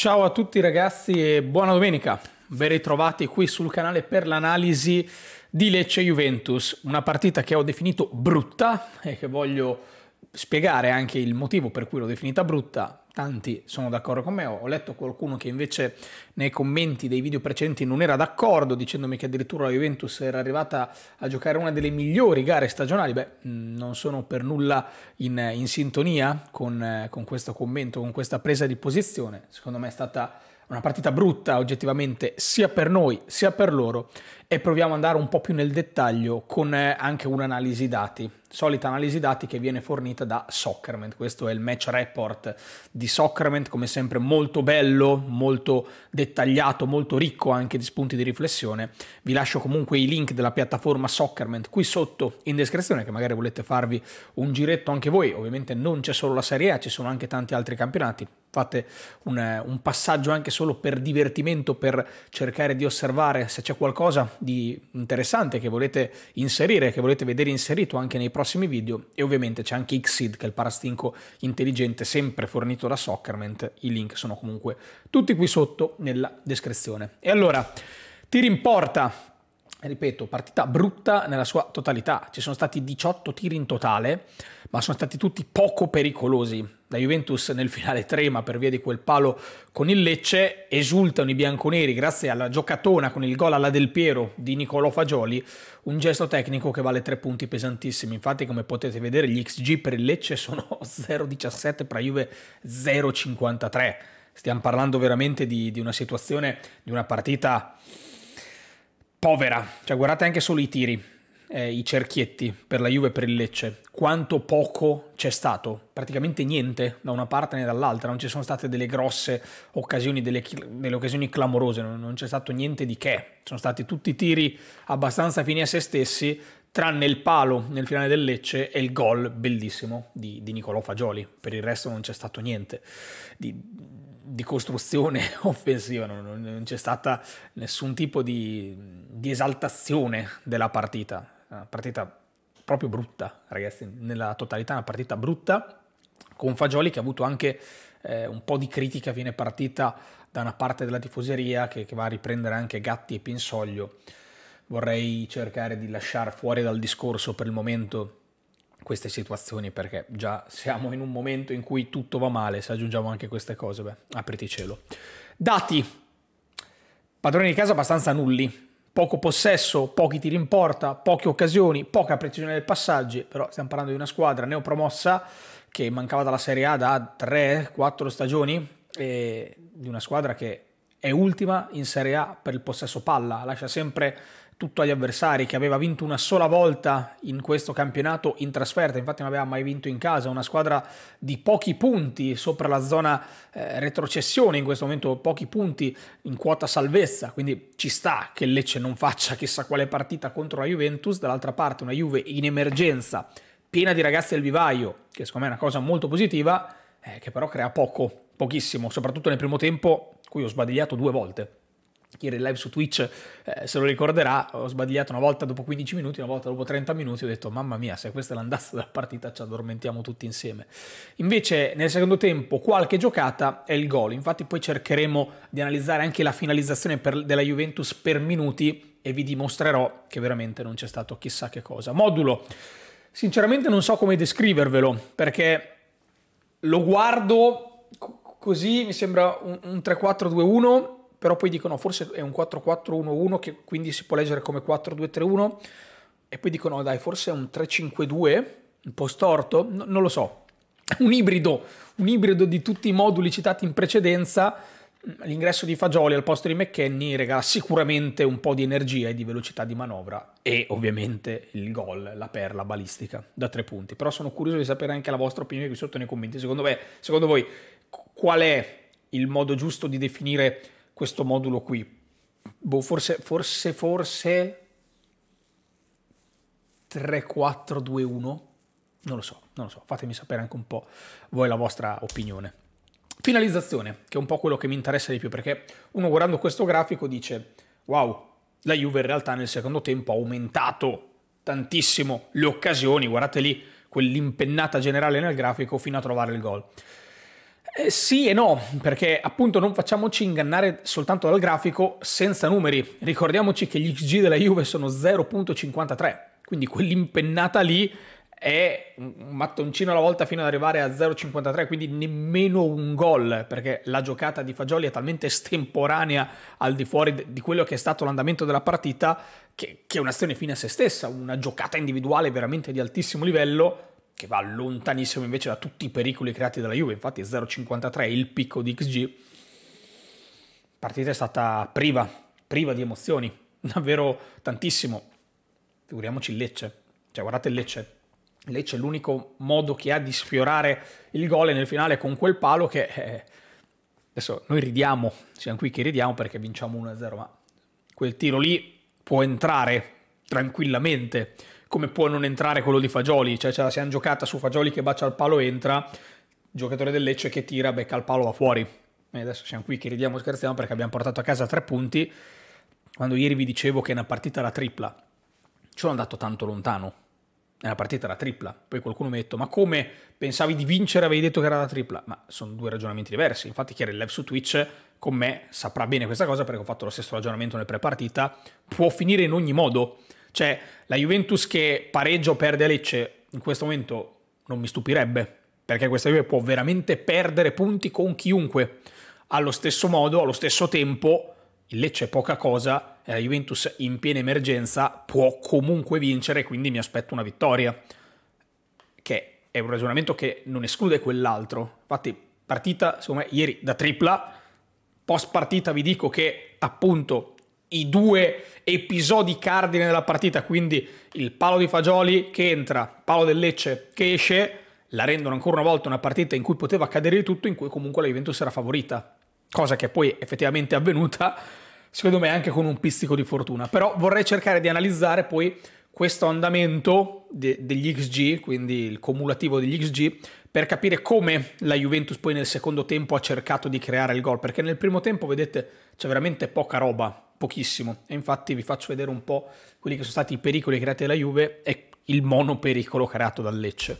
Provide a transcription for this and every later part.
Ciao a tutti ragazzi e buona domenica. Ben ritrovati qui sul canale per l'analisi di Lecce Juventus, una partita che ho definito brutta e che voglio spiegare anche il motivo per cui l'ho definita brutta. Tanti sono d'accordo con me, ho letto qualcuno che invece nei commenti dei video precedenti non era d'accordo, dicendomi che addirittura la Juventus era arrivata a giocare una delle migliori gare stagionali. Beh, mm, non sono per nulla in, in sintonia con, eh, con questo commento, con questa presa di posizione. Secondo me è stata una partita brutta oggettivamente sia per noi sia per loro e proviamo ad andare un po' più nel dettaglio con eh, anche un'analisi dati, solita analisi dati che viene fornita da Soccerment, questo è il match report di Soccerment, come sempre molto bello, molto dettagliato, molto ricco anche di spunti di riflessione, vi lascio comunque i link della piattaforma Soccerment qui sotto in descrizione che magari volete farvi un giretto anche voi, ovviamente non c'è solo la Serie A, ci sono anche tanti altri campionati, fate un, eh, un, passaggio anche solo per divertimento, per cercare di osservare se c'è qualcosa di interessante che volete inserire, che volete vedere inserito anche nei prossimi video e ovviamente c'è anche Xseed che è il parastinco intelligente sempre fornito da Soccerment, i link sono comunque tutti qui sotto nella descrizione. E allora, tiri in porta ripeto, partita brutta nella sua totalità. Ci sono stati 18 tiri in totale, ma sono stati tutti poco pericolosi. La Juventus nel finale trema per via di quel palo con il Lecce, esultano i bianconeri grazie alla giocatona con il gol alla Del Piero di Nicolò Fagioli, un gesto tecnico che vale tre punti pesantissimi. Infatti come potete vedere gli XG per il Lecce sono 0,17, per la Juve 0,53. Stiamo parlando veramente di, di una situazione, di una partita povera. Cioè guardate anche solo i tiri eh, i cerchietti per la Juve e per il Lecce, quanto poco c'è stato, praticamente niente da una parte né dall'altra, non ci sono state delle grosse occasioni, delle, delle occasioni clamorose, non, non c'è stato niente di che, sono stati tutti tiri abbastanza fini a se stessi, tranne il palo nel finale del Lecce e il gol bellissimo di, di Nicolò Fagioli, per il resto non c'è stato niente di, di costruzione offensiva, non, non c'è stata nessun tipo di, di esaltazione della partita partita proprio brutta, ragazzi, nella totalità una partita brutta, con Fagioli che ha avuto anche eh, un po' di critica, viene partita da una parte della tifoseria che, che va a riprendere anche Gatti e Pinsoglio. Vorrei cercare di lasciare fuori dal discorso per il momento queste situazioni perché già siamo in un momento in cui tutto va male, se aggiungiamo anche queste cose, beh, apriti cielo. Dati, padroni di casa abbastanza nulli, poco possesso, pochi tiri in porta, poche occasioni, poca precisione dei passaggi, però stiamo parlando di una squadra neopromossa che mancava dalla Serie A da 3-4 stagioni, e di una squadra che è ultima in Serie A per il possesso palla, lascia sempre tutto agli avversari, che aveva vinto una sola volta in questo campionato in trasferta, infatti non aveva mai vinto in casa, una squadra di pochi punti sopra la zona eh, retrocessione, in questo momento pochi punti in quota salvezza, quindi ci sta che Lecce non faccia chissà quale partita contro la Juventus, dall'altra parte una Juve in emergenza, piena di ragazzi del vivaio, che secondo me è una cosa molto positiva, eh, che però crea poco, pochissimo, soprattutto nel primo tempo, cui ho sbadigliato due volte chi era in live su Twitch eh, se lo ricorderà, ho sbagliato una volta dopo 15 minuti, una volta dopo 30 minuti, ho detto mamma mia, se questa è l'andazzo della partita ci addormentiamo tutti insieme. Invece nel secondo tempo qualche giocata è il gol, infatti poi cercheremo di analizzare anche la finalizzazione per, della Juventus per minuti e vi dimostrerò che veramente non c'è stato chissà che cosa. Modulo, sinceramente non so come descrivervelo perché lo guardo così, mi sembra un, un 3-4-2-1 però poi dicono forse è un 4-4-1-1 che quindi si può leggere come 4-2-3-1 e poi dicono dai forse è un 3-5-2 un po' storto, no, non lo so, un ibrido, un ibrido di tutti i moduli citati in precedenza, mm, l'ingresso di Fagioli al posto di McKenny regala sicuramente un po' di energia e di velocità di manovra e ovviamente il gol, la perla balistica da tre punti. Però sono curioso di sapere anche la vostra opinione qui sotto nei commenti. Secondo, me, secondo voi qual è il modo giusto di definire questo modulo qui. Boh, forse, forse, forse 3, 4, 2, 1. Non lo so, non lo so. Fatemi sapere anche un po' voi la vostra opinione. Finalizzazione, che è un po' quello che mi interessa di più, perché uno guardando questo grafico dice, wow, la Juve in realtà nel secondo tempo ha aumentato tantissimo le occasioni, guardate lì quell'impennata generale nel grafico fino a trovare il gol. Eh, sì e no, perché appunto non facciamoci ingannare soltanto dal grafico senza numeri. Ricordiamoci che gli XG della Juve sono 0.53, quindi quell'impennata lì è un mattoncino alla volta fino ad arrivare a 0,53, quindi nemmeno un gol, perché la giocata di Fagioli è talmente estemporanea al di fuori di quello che è stato l'andamento della partita, che, che è un'azione fine a se stessa, una giocata individuale veramente di altissimo livello, che va lontanissimo invece da tutti i pericoli creati dalla Juve, infatti 0,53 il picco di XG. La partita è stata priva, priva di emozioni, davvero tantissimo. Figuriamoci il Lecce, cioè guardate il Lecce. Lecce l'unico modo che ha di sfiorare il gol nel finale con quel palo che... È... Eh, adesso noi ridiamo, siamo qui che ridiamo perché vinciamo 1-0, ma quel tiro lì può entrare tranquillamente come può non entrare quello di Fagioli, cioè ce cioè, la siamo giocata su Fagioli che bacia al palo entra, giocatore del Lecce che tira, becca il palo va fuori. E adesso siamo qui che ridiamo scherziamo perché abbiamo portato a casa tre punti, quando ieri vi dicevo che è una partita la tripla, ci sono andato tanto lontano, è una partita la tripla, poi qualcuno mi ha detto ma come pensavi di vincere avevi detto che era la tripla? Ma sono due ragionamenti diversi, infatti chi era il live su Twitch con me saprà bene questa cosa perché ho fatto lo stesso ragionamento nel pre-partita, può finire in ogni modo cioè, la Juventus che pareggia o perde a Lecce, in questo momento non mi stupirebbe, perché questa Juve può veramente perdere punti con chiunque. Allo stesso modo, allo stesso tempo, il Lecce è poca cosa, e la Juventus in piena emergenza può comunque vincere, quindi mi aspetto una vittoria. Che è un ragionamento che non esclude quell'altro. Infatti, partita, secondo me, ieri da tripla, post partita vi dico che appunto i due episodi cardine della partita, quindi il palo di Fagioli che entra, palo del Lecce che esce, la rendono ancora una volta una partita in cui poteva accadere di tutto, in cui comunque la Juventus era favorita, cosa che poi effettivamente è avvenuta, secondo me anche con un pizzico di fortuna. Però vorrei cercare di analizzare poi questo andamento de degli XG, quindi il cumulativo degli XG, per capire come la Juventus poi nel secondo tempo ha cercato di creare il gol, perché nel primo tempo, vedete, c'è veramente poca roba pochissimo. E infatti vi faccio vedere un po' quelli che sono stati i pericoli creati dalla Juve e il monopericolo creato dal Lecce.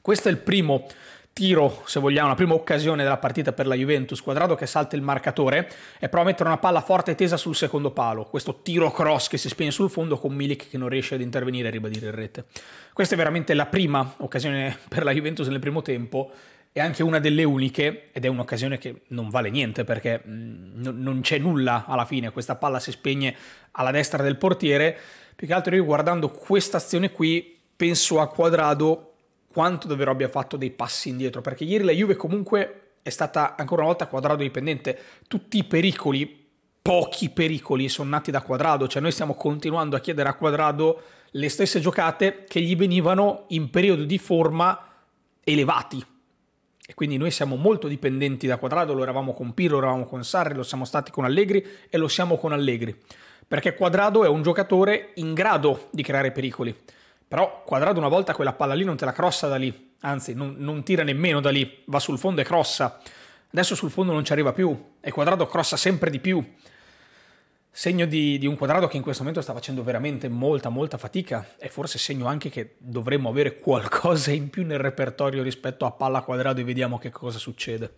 Questo è il primo tiro, se vogliamo, la prima occasione della partita per la Juventus, Quadrado che salta il marcatore e prova a mettere una palla forte e tesa sul secondo palo, questo tiro cross che si spegne sul fondo con Milik che non riesce ad intervenire e ribadire in rete. Questa è veramente la prima occasione per la Juventus nel primo tempo è anche una delle uniche, ed è un'occasione che non vale niente perché mm, n- non c'è nulla alla fine, questa palla si spegne alla destra del portiere, più che altro io guardando questa azione qui penso a Quadrado quanto davvero abbia fatto dei passi indietro, perché ieri la Juve comunque è stata ancora una volta Quadrado dipendente, tutti i pericoli pochi pericoli sono nati da Quadrado, cioè noi stiamo continuando a chiedere a Quadrado le stesse giocate che gli venivano in periodo di forma elevati, e quindi noi siamo molto dipendenti da Quadrado, lo eravamo con Pirlo, lo eravamo con Sarri, lo siamo stati con Allegri e lo siamo con Allegri. Perché Quadrado è un giocatore in grado di creare pericoli. Però Quadrado una volta quella palla lì non te la crossa da lì, anzi non, non tira nemmeno da lì, va sul fondo e crossa. Adesso sul fondo non ci arriva più e Quadrado crossa sempre di più. Segno di, di, un quadrato che in questo momento sta facendo veramente molta, molta fatica e forse segno anche che dovremmo avere qualcosa in più nel repertorio rispetto a palla quadrato e vediamo che cosa succede.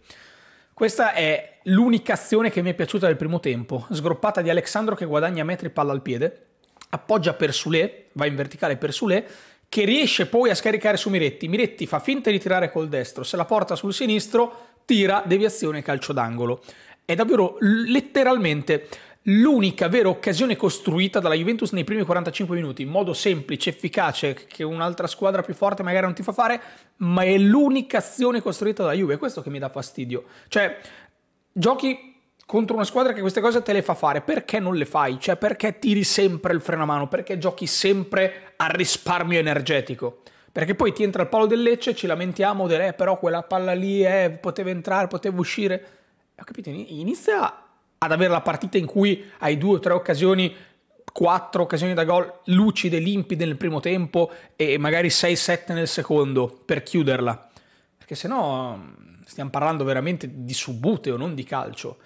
Questa è l'unica azione che mi è piaciuta del primo tempo, sgroppata di Alexandro che guadagna metri palla al piede, appoggia per Sule, va in verticale per Sule, che riesce poi a scaricare su Miretti. Miretti fa finta di tirare col destro, se la porta sul sinistro, tira, deviazione, calcio d'angolo. È davvero letteralmente l'unica vera occasione costruita dalla Juventus nei primi 45 minuti, in modo semplice, efficace, che un'altra squadra più forte magari non ti fa fare, ma è l'unica azione costruita dalla Juve, è questo che mi dà fastidio. Cioè, giochi contro una squadra che queste cose te le fa fare, perché non le fai? Cioè, perché tiri sempre il freno a mano? Perché giochi sempre al risparmio energetico? Perché poi ti entra il palo del Lecce, ci lamentiamo del eh, però quella palla lì eh, poteva entrare, poteva uscire. Ho capito, inizia ad avere la partita in cui hai due o tre occasioni, quattro occasioni da gol lucide, limpide nel primo tempo e magari 6-7 nel secondo per chiuderla. Perché se no mm, stiamo parlando veramente di subbuteo, non di calcio.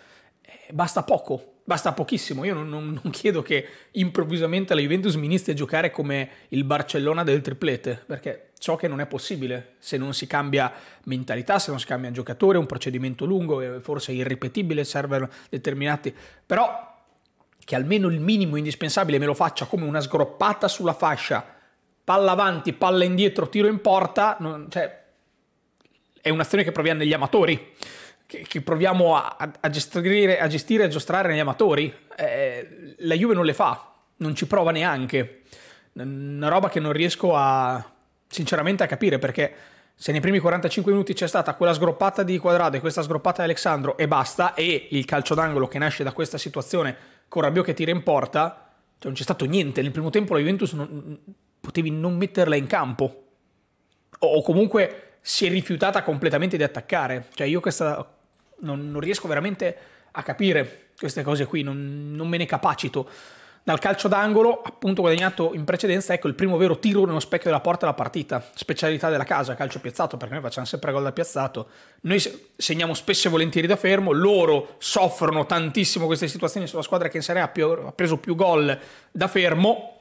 Eh, basta poco basta pochissimo. Io non, non, non, chiedo che improvvisamente la Juventus mi inizi a giocare come il Barcellona del triplete, perché ciò che non è possibile se non si cambia mentalità, se non si cambia un giocatore, un procedimento lungo, eh, forse irripetibile, servono determinati. Però che almeno il minimo indispensabile me lo faccia come una sgroppata sulla fascia, palla avanti, palla indietro, tiro in porta, non, cioè, è un'azione che proviene negli amatori che, che proviamo a, a, gestire, a gestire, a giostrare negli amatori, eh, la Juve non le fa, non ci prova neanche. Una roba che non riesco a, sinceramente a capire perché se nei primi 45 minuti c'è stata quella sgroppata di Quadrado e questa sgroppata di Alessandro e basta, e il calcio d'angolo che nasce da questa situazione con Rabiot che tira in porta, cioè non c'è stato niente. Nel primo tempo la Juventus non, potevi non metterla in campo. O, comunque si è rifiutata completamente di attaccare. Cioè io questa non, non riesco veramente a capire queste cose qui, non, non me ne capacito. Dal calcio d'angolo, appunto guadagnato in precedenza, ecco il primo vero tiro nello specchio della porta della partita, specialità della casa, calcio piazzato, perché noi facciamo sempre gol da piazzato, noi segniamo spesso e volentieri da fermo, loro soffrono tantissimo queste situazioni sulla squadra che in Serie A più, ha preso più gol da fermo,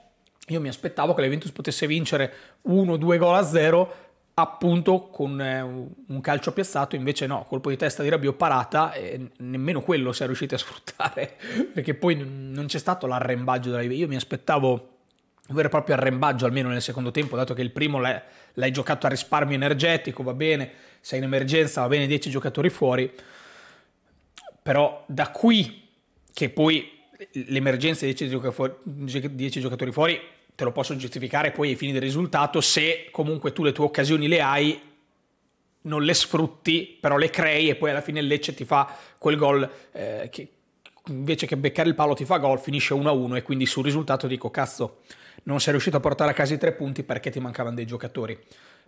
io mi aspettavo che l'Eventus potesse vincere 1-2 gol a 0, appunto con eh, un calcio piazzato invece no, colpo di testa di Rabiot parata e nemmeno quello si è riusciti a sfruttare perché poi non c'è stato l'arrembaggio della Juve, io mi aspettavo un vero e proprio arrembaggio almeno nel secondo tempo dato che il primo l'hai, l'hai giocato a risparmio energetico, va bene, sei in emergenza, va bene 10 giocatori fuori però da qui che poi l'emergenza di 10 giocatori fuori te lo posso giustificare poi ai fini del risultato se comunque tu le tue occasioni le hai, non le sfrutti, però le crei e poi alla fine il Lecce ti fa quel gol eh, che invece che beccare il palo ti fa gol, finisce 1-1 e quindi sul risultato dico cazzo, non sei riuscito a portare a casa i tre punti perché ti mancavano dei giocatori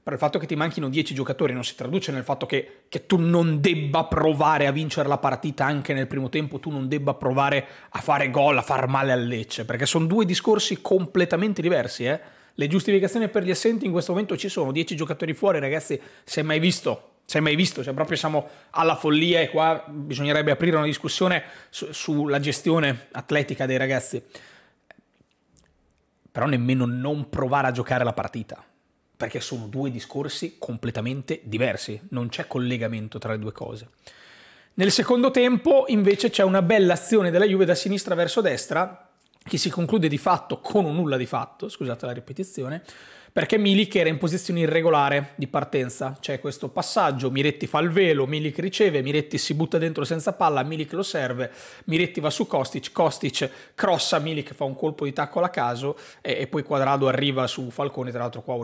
però il fatto che ti manchino 10 giocatori non si traduce nel fatto che, che, tu non debba provare a vincere la partita anche nel primo tempo, tu non debba provare a fare gol, a far male al Lecce, perché sono due discorsi completamente diversi. Eh? Le giustificazioni per gli assenti in questo momento ci sono, 10 giocatori fuori ragazzi, si è mai visto? Si è mai visto? Cioè proprio siamo alla follia e qua bisognerebbe aprire una discussione su, sulla gestione atletica dei ragazzi. Però nemmeno non provare a giocare la partita perché sono due discorsi completamente diversi, non c'è collegamento tra le due cose. Nel secondo tempo invece c'è una bella azione della Juve da sinistra verso destra che si conclude di fatto con un nulla di fatto, scusate la ripetizione, perché Milik era in posizione irregolare di partenza. C'è questo passaggio, Miretti fa il velo, Milik riceve, Miretti si butta dentro senza palla, Milik lo serve, Miretti va su Kostic, Kostic crossa, Milik fa un colpo di tacco a caso e, e, poi Quadrado arriva su Falcone, tra l'altro qua ho,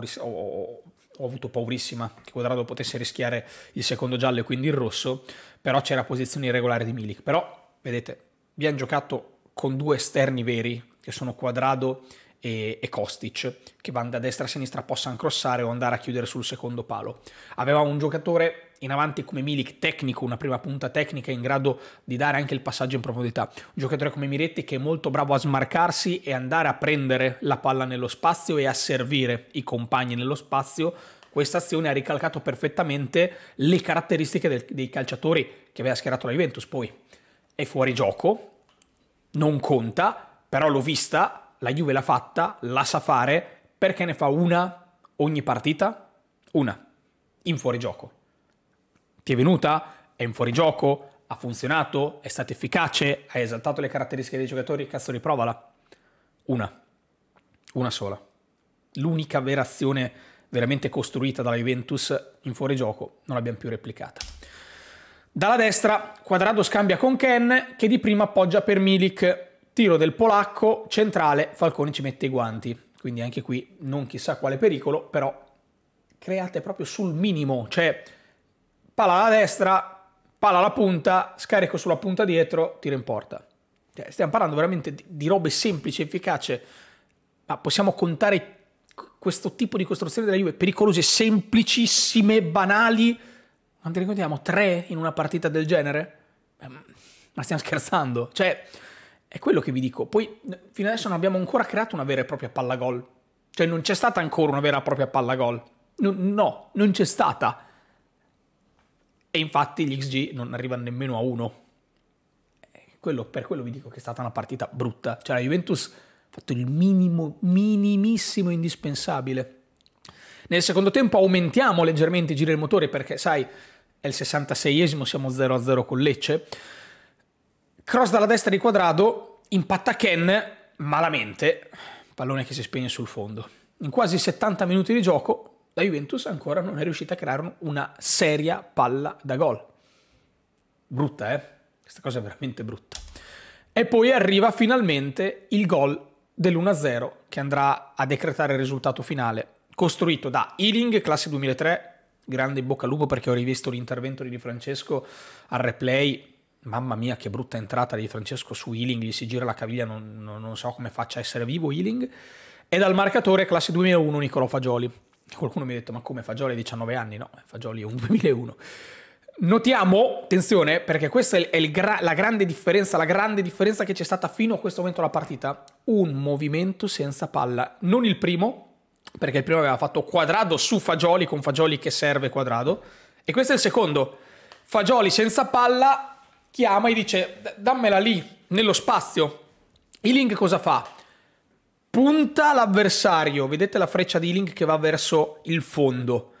ho, avuto paurissima che Quadrado potesse rischiare il secondo giallo e quindi il rosso, però c'era posizione irregolare di Milik. Però, vedete, vi hanno giocato con due esterni veri, che sono Quadrado e, e Kostic, che vanno da destra a sinistra, possa crossare o andare a chiudere sul secondo palo. Aveva un giocatore in avanti come Milik tecnico, una prima punta tecnica in grado di dare anche il passaggio in profondità. Un giocatore come Miretti che è molto bravo a smarcarsi e andare a prendere la palla nello spazio e a servire i compagni nello spazio. Questa azione ha ricalcato perfettamente le caratteristiche del, dei calciatori che aveva schierato la Juventus. Poi è fuori gioco, non conta, però l'ho vista, la Juve l'ha fatta, la sa fare, perché ne fa una ogni partita? Una, in fuorigioco. Ti è venuta? È in fuorigioco? Ha funzionato? È stata efficace? Hai esaltato le caratteristiche dei giocatori? Cazzo, riprovala. Una. Una sola. L'unica vera azione veramente costruita dalla Juventus in fuorigioco non l'abbiamo più replicata. Dalla destra Quadrado scambia con Ken che di prima appoggia per Milik. Tiro del polacco, centrale, Falcone ci mette i guanti. Quindi anche qui non chissà quale pericolo, però create proprio sul minimo, cioè pala alla destra, pala alla punta, scarico sulla punta dietro, tiro in porta. Cioè, stiamo parlando veramente di, di robe semplici, efficaci, ma possiamo contare questo tipo di costruzione della Juve pericolose, semplicissime, banali, quanti ricordiamo? Tre in una partita del genere? Ehm, ma stiamo scherzando. Cioè, è quello che vi dico. Poi, fino adesso non abbiamo ancora creato una vera e propria palla gol. Cioè, non c'è stata ancora una vera e propria palla gol. No, no, non c'è stata. E infatti gli XG non arrivano nemmeno a uno. Eh, quello, per quello vi dico che è stata una partita brutta. Cioè, la Juventus ha fatto il minimo, minimissimo indispensabile. Nel secondo tempo aumentiamo leggermente i giri del motore perché, sai, è il 66esimo, siamo 0-0 con Lecce. Cross dalla destra di Quadrado, impatta Ken malamente, pallone che si spegne sul fondo. In quasi 70 minuti di gioco la Juventus ancora non è riuscita a creare una seria palla da gol. Brutta, eh? Questa cosa è veramente brutta. E poi arriva finalmente il gol dell'1-0 che andrà a decretare il risultato finale, costruito da Ealing, classe 2003, grande in bocca al lupo perché ho rivisto l'intervento di Di Francesco al replay. Mamma mia, che brutta entrata di Francesco su Healing, gli si gira la caviglia, non, non, non so come faccia a essere vivo Healing. E dal marcatore classe 2001 Niccolò Fagioli. Qualcuno mi ha detto, ma come Fagioli ha 19 anni? No, Fagioli è un 2001. Notiamo, attenzione, perché questa è, è il gra la grande differenza, la grande differenza che c'è stata fino a questo momento della partita, un movimento senza palla. Non il primo, perché il primo aveva fatto quadrado su Fagioli con Fagioli che serve quadrado. E questo è il secondo. Fagioli senza palla chiama e dice dammela lì, nello spazio. Ealing cosa fa? Punta l'avversario, vedete la freccia di Ealing che va verso il fondo.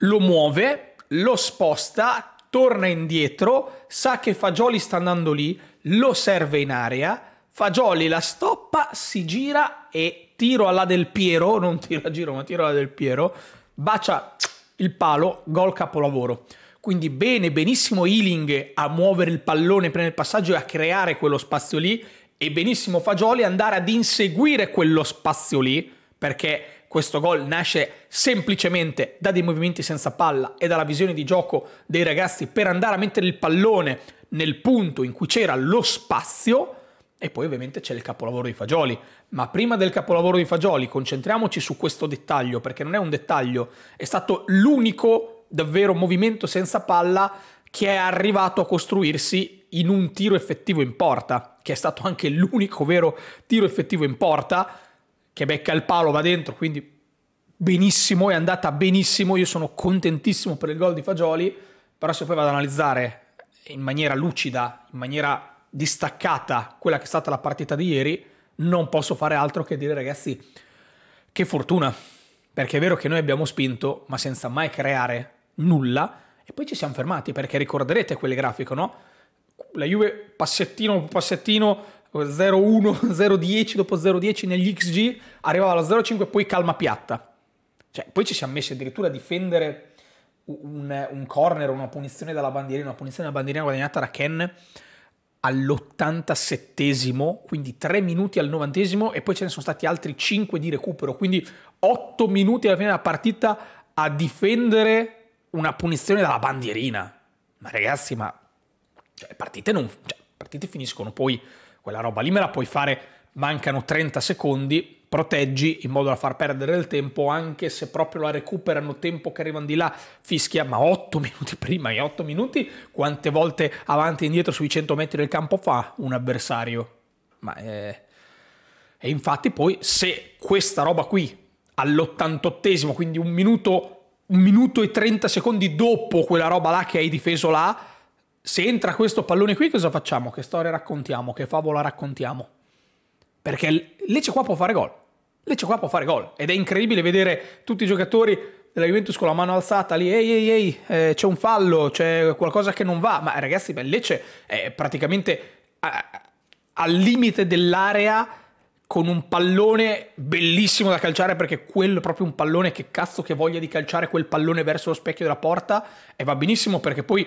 Lo muove, lo sposta, torna indietro, sa che Fagioli sta andando lì, lo serve in area Fagioli la stoppa, si gira e tiro alla del Piero, non tiro a giro ma tiro alla del Piero, bacia il palo, gol capolavoro. Quindi bene, benissimo Ealing a muovere il pallone, prendere il passaggio e a creare quello spazio lì e benissimo Fagioli andare ad inseguire quello spazio lì perché questo gol nasce semplicemente da dei movimenti senza palla e dalla visione di gioco dei ragazzi per andare a mettere il pallone nel punto in cui c'era lo spazio e poi ovviamente c'è il capolavoro di Fagioli, ma prima del capolavoro di Fagioli concentriamoci su questo dettaglio, perché non è un dettaglio, è stato l'unico davvero movimento senza palla che è arrivato a costruirsi in un tiro effettivo in porta, che è stato anche l'unico vero tiro effettivo in porta, che becca il palo, va dentro, quindi benissimo, è andata benissimo, io sono contentissimo per il gol di Fagioli, però se poi vado ad analizzare in maniera lucida, in maniera distaccata quella che è stata la partita di ieri, non posso fare altro che dire ragazzi, che fortuna, perché è vero che noi abbiamo spinto, ma senza mai creare nulla, e poi ci siamo fermati, perché ricorderete quel grafico, no? La Juve passettino dopo passettino, 0-1, 0-10, dopo 0-10 negli XG, arrivava alla 0-5, poi calma piatta. Cioè, poi ci siamo messi addirittura a difendere un, un corner, una punizione dalla bandierina, una punizione dalla bandierina guadagnata da Ken, all'87, quindi 3 minuti al 90 e poi ce ne sono stati altri 5 di recupero, quindi 8 minuti alla fine della partita a difendere una punizione dalla bandierina. Ma ragazzi, ma cioè, partite, non, cioè, partite finiscono poi quella roba lì me la puoi fare mancano 30 secondi, proteggi in modo da far perdere il tempo, anche se proprio la recuperano tempo che arrivano di là, fischia, ma 8 minuti prima e 8 minuti, quante volte avanti e indietro sui 100 metri del campo fa un avversario? Ma è... Eh, e infatti poi se questa roba qui all'88esimo, quindi un minuto, un minuto e 30 secondi dopo quella roba là che hai difeso là, se entra questo pallone qui cosa facciamo? Che storia raccontiamo? Che favola raccontiamo? Perché Lecce qua può fare gol. Lecce qua può fare gol. Ed è incredibile vedere tutti i giocatori della Juventus con la mano alzata lì, ehi ehi ehi, eh, c'è un fallo, c'è qualcosa che non va. Ma ragazzi, beh, Lecce è praticamente a, al limite dell'area con un pallone bellissimo da calciare perché quello è proprio un pallone che cazzo che voglia di calciare quel pallone verso lo specchio della porta e va benissimo perché poi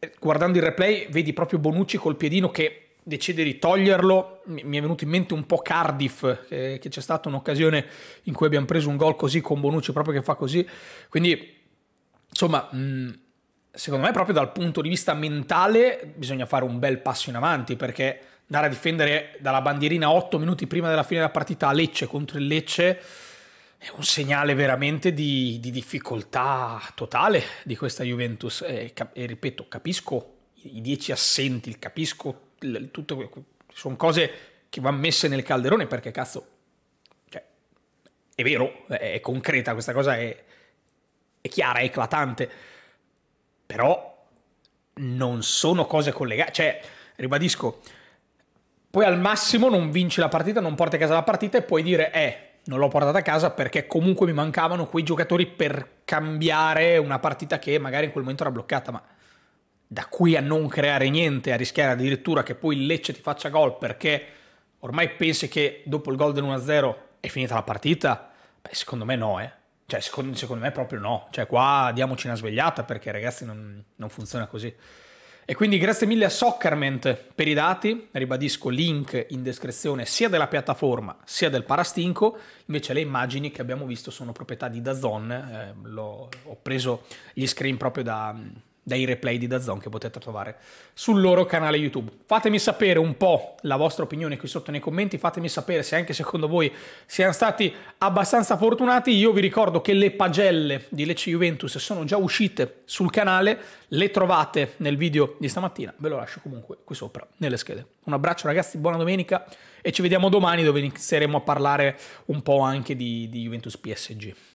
eh, guardando il replay vedi proprio Bonucci col piedino che decide di toglierlo. Mi è venuto in mente un po' Cardiff, che, che c'è stata un'occasione in cui abbiamo preso un gol così con Bonucci proprio che fa così. Quindi, insomma, mh, mm, secondo me proprio dal punto di vista mentale bisogna fare un bel passo in avanti perché andare a difendere dalla bandierina 8 minuti prima della fine della partita a Lecce contro il Lecce è un segnale veramente di, di difficoltà totale di questa Juventus e, e ripeto capisco i 10 assenti, capisco tutto, sono cose che vanno messe nel calderone perché cazzo, cioè, è vero, è concreta questa cosa, è, è chiara, è eclatante, però non sono cose collegate, cioè, ribadisco, poi al massimo non vinci la partita, non porti a casa la partita e puoi dire, eh, non l'ho portata a casa perché comunque mi mancavano quei giocatori per cambiare una partita che magari in quel momento era bloccata, ma da qui a non creare niente, a rischiare addirittura che poi il Lecce ti faccia gol perché ormai pensi che dopo il gol dell'1-0 è finita la partita? Beh, secondo me no, eh. Cioè, secondo, secondo, me proprio no. Cioè, qua diamoci una svegliata perché, ragazzi, non, non funziona così. E quindi grazie mille a Soccerment per i dati, ribadisco link in descrizione sia della piattaforma sia del Parastinco, invece le immagini che abbiamo visto sono proprietà di Dazon, eh, ho preso gli screen proprio da, dai replay di Dazzon che potete trovare sul loro canale YouTube. Fatemi sapere un po' la vostra opinione qui sotto nei commenti, fatemi sapere se anche secondo voi siano stati abbastanza fortunati. Io vi ricordo che le pagelle di Lecce Juventus sono già uscite sul canale, le trovate nel video di stamattina, ve lo lascio comunque qui sopra nelle schede. Un abbraccio ragazzi, buona domenica e ci vediamo domani dove inizieremo a parlare un po' anche di, di Juventus PSG.